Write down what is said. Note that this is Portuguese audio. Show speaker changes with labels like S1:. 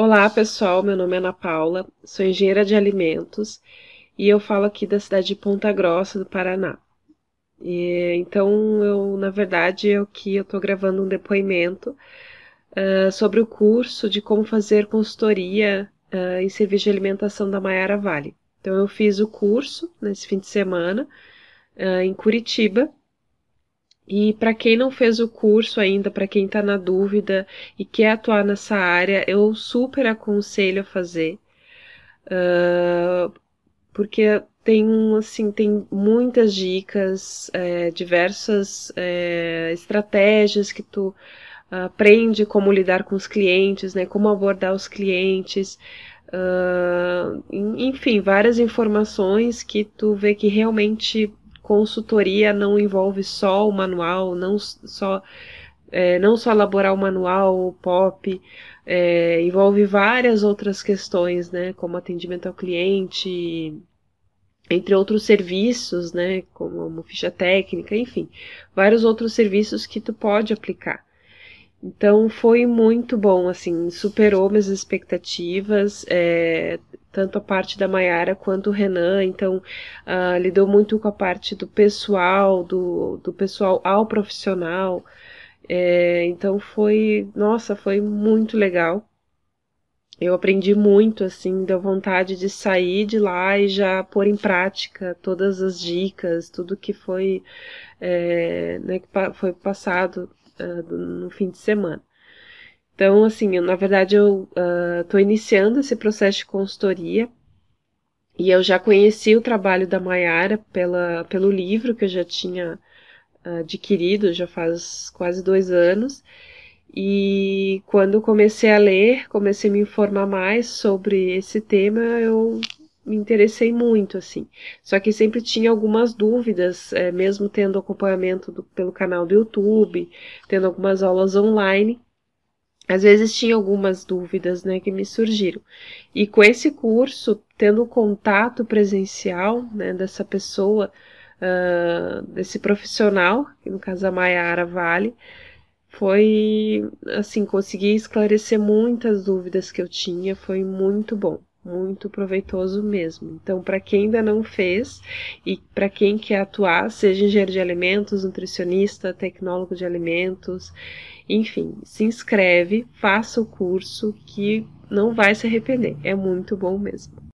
S1: Olá, pessoal. Meu nome é Ana Paula, sou engenheira de alimentos e eu falo aqui da cidade de Ponta Grossa, do Paraná. E, então, eu, na verdade, eu que eu estou gravando um depoimento uh, sobre o curso de como fazer consultoria uh, em serviço de alimentação da Maiara Vale. Então, eu fiz o curso nesse fim de semana uh, em Curitiba e para quem não fez o curso ainda, para quem está na dúvida e quer atuar nessa área, eu super aconselho a fazer, uh, porque tem assim tem muitas dicas, é, diversas é, estratégias que tu aprende como lidar com os clientes, né, como abordar os clientes, uh, enfim, várias informações que tu vê que realmente consultoria não envolve só o manual, não só é, não só elaborar o manual, o POP, é, envolve várias outras questões, né, como atendimento ao cliente, entre outros serviços, né, como ficha técnica, enfim, vários outros serviços que tu pode aplicar. Então foi muito bom, assim, superou minhas expectativas, é, tanto a parte da Maiara quanto o Renan, então uh, lidou muito com a parte do pessoal, do, do pessoal ao profissional. É, então foi, nossa, foi muito legal. Eu aprendi muito, assim, deu vontade de sair de lá e já pôr em prática todas as dicas, tudo que foi, é, né, que foi passado uh, no fim de semana. Então, assim, eu, na verdade, eu estou uh, ah, iniciando esse processo de consultoria e eu já conheci o trabalho da Maiara pela, pelo livro que eu já tinha ah, adquirido já faz quase dois anos. E quando comecei a ler, comecei a me informar mais sobre esse tema, eu me interessei muito, assim. Só que sempre tinha algumas dúvidas, eh, mesmo tendo acompanhamento do, pelo canal do YouTube, tendo algumas aulas online, às vezes tinha algumas dúvidas né, que me surgiram. E com esse curso, tendo o contato presencial né, dessa pessoa, uh, desse profissional, que no caso a Maiara Vale, foi assim, consegui esclarecer muitas dúvidas que eu tinha, foi muito bom muito proveitoso mesmo. Então, para quem ainda não fez e para quem quer atuar, seja engenheiro de alimentos, nutricionista, tecnólogo de alimentos, enfim, se inscreve, faça o curso que não vai se arrepender. É muito bom mesmo.